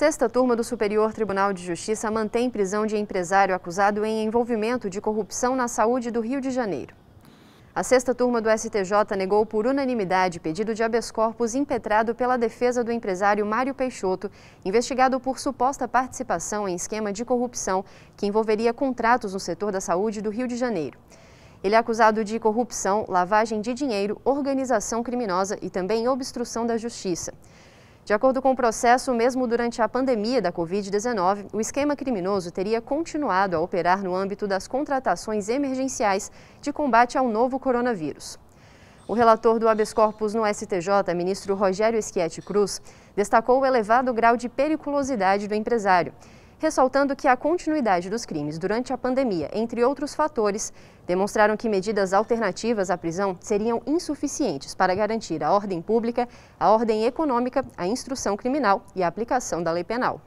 Sexta turma do Superior Tribunal de Justiça mantém prisão de empresário acusado em envolvimento de corrupção na saúde do Rio de Janeiro. A sexta turma do STJ negou por unanimidade pedido de habeas corpus impetrado pela defesa do empresário Mário Peixoto, investigado por suposta participação em esquema de corrupção que envolveria contratos no setor da saúde do Rio de Janeiro. Ele é acusado de corrupção, lavagem de dinheiro, organização criminosa e também obstrução da justiça. De acordo com o processo, mesmo durante a pandemia da Covid-19, o esquema criminoso teria continuado a operar no âmbito das contratações emergenciais de combate ao novo coronavírus. O relator do habeas corpus no STJ, ministro Rogério Schietti Cruz, destacou o elevado grau de periculosidade do empresário ressaltando que a continuidade dos crimes durante a pandemia, entre outros fatores, demonstraram que medidas alternativas à prisão seriam insuficientes para garantir a ordem pública, a ordem econômica, a instrução criminal e a aplicação da lei penal.